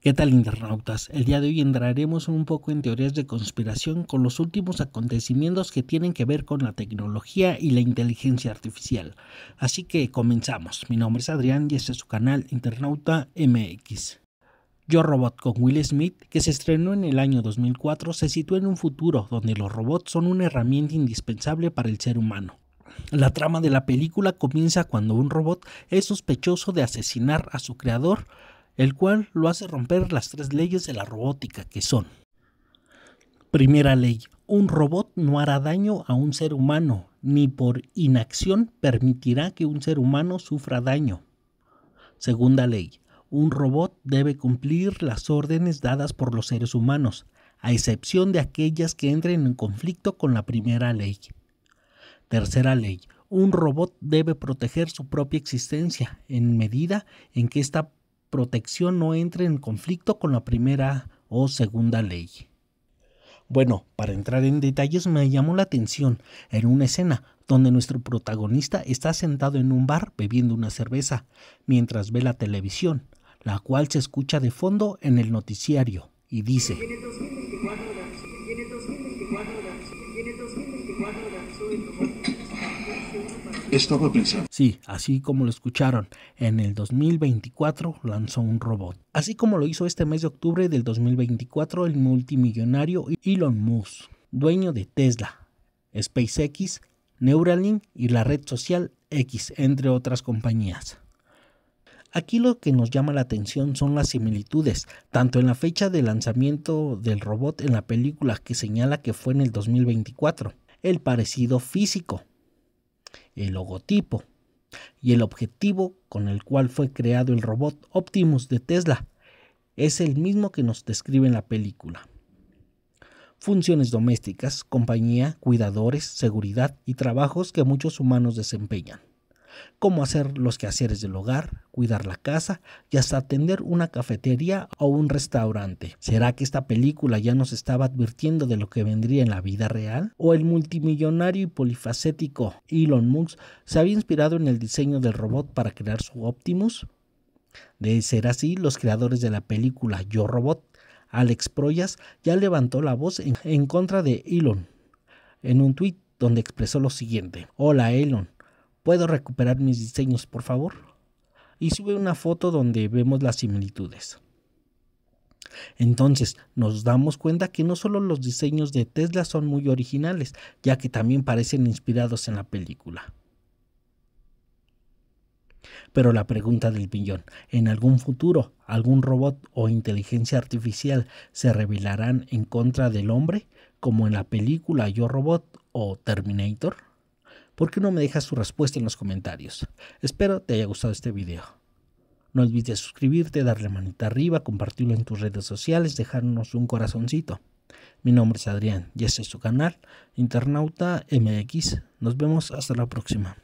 ¿Qué tal internautas? El día de hoy entraremos un poco en teorías de conspiración con los últimos acontecimientos que tienen que ver con la tecnología y la inteligencia artificial. Así que comenzamos. Mi nombre es Adrián y este es su canal Internauta MX. Yo Robot con Will Smith, que se estrenó en el año 2004, se sitúa en un futuro donde los robots son una herramienta indispensable para el ser humano. La trama de la película comienza cuando un robot es sospechoso de asesinar a su creador el cual lo hace romper las tres leyes de la robótica, que son Primera ley. Un robot no hará daño a un ser humano, ni por inacción permitirá que un ser humano sufra daño. Segunda ley. Un robot debe cumplir las órdenes dadas por los seres humanos, a excepción de aquellas que entren en conflicto con la primera ley. Tercera ley. Un robot debe proteger su propia existencia en medida en que esta protección no entre en conflicto con la primera o segunda ley. Bueno, para entrar en detalles me llamó la atención en una escena donde nuestro protagonista está sentado en un bar bebiendo una cerveza, mientras ve la televisión, la cual se escucha de fondo en el noticiario, y dice... Sí, así como lo escucharon, en el 2024 lanzó un robot. Así como lo hizo este mes de octubre del 2024 el multimillonario Elon Musk, dueño de Tesla, SpaceX, Neuralink y la red social X, entre otras compañías. Aquí lo que nos llama la atención son las similitudes, tanto en la fecha de lanzamiento del robot en la película que señala que fue en el 2024, el parecido físico, el logotipo y el objetivo con el cual fue creado el robot Optimus de Tesla. Es el mismo que nos describe en la película. Funciones domésticas, compañía, cuidadores, seguridad y trabajos que muchos humanos desempeñan como hacer los quehaceres del hogar, cuidar la casa y hasta atender una cafetería o un restaurante. ¿Será que esta película ya nos estaba advirtiendo de lo que vendría en la vida real? ¿O el multimillonario y polifacético Elon Musk se había inspirado en el diseño del robot para crear su Optimus? De ser así, los creadores de la película Yo Robot, Alex Proyas, ya levantó la voz en, en contra de Elon en un tuit donde expresó lo siguiente. Hola Elon, ¿Puedo recuperar mis diseños, por favor? Y sube una foto donde vemos las similitudes. Entonces nos damos cuenta que no solo los diseños de Tesla son muy originales, ya que también parecen inspirados en la película. Pero la pregunta del millón, ¿en algún futuro algún robot o inteligencia artificial se revelarán en contra del hombre, como en la película Yo Robot o Terminator? ¿Por qué no me dejas tu respuesta en los comentarios? Espero te haya gustado este video. No olvides suscribirte, darle manita arriba, compartirlo en tus redes sociales, dejarnos un corazoncito. Mi nombre es Adrián y este es su canal, Internauta MX. Nos vemos hasta la próxima.